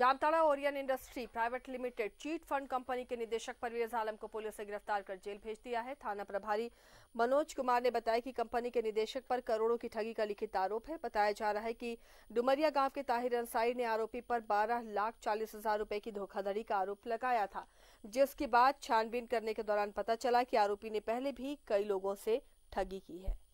Jamtara Orion industry private limited chit fund company के निदेशक परवेज आलम को पुलिस ने गिरफ्तार कर जेल भेज दिया है थाना प्रभारी मनोज कुमार ने बताया कि कंपनी के निदेशक पर करोड़ों की ठगी का लिखित आरोप है बताया जा रहा है कि डुमरिया गांव के ताहिर अंसारी ने आरोपी पर 12 लाख चालीस हजार रूपए की धोखाधड़ी का आरोप लगाया था जिसके बाद छानबीन करने के दौरान पता चला की आरोपी ने पहले भी कई लोगों से ठगी की है